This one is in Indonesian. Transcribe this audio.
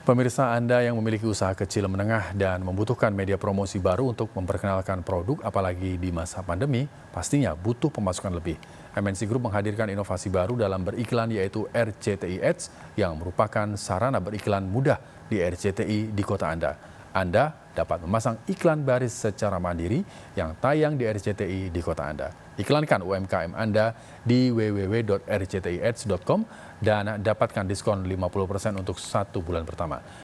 Pemirsa Anda yang memiliki usaha kecil menengah dan membutuhkan media promosi baru untuk memperkenalkan produk apalagi di masa pandemi, pastinya butuh pemasukan lebih. MNC Group menghadirkan inovasi baru dalam beriklan yaitu RCTI Ads yang merupakan sarana beriklan mudah di RCTI di kota Anda. Anda dapat memasang iklan baris secara mandiri yang tayang di RCTI di kota Anda. Iklankan UMKM Anda di www.rcti.com dan dapatkan diskon 50% untuk satu bulan pertama.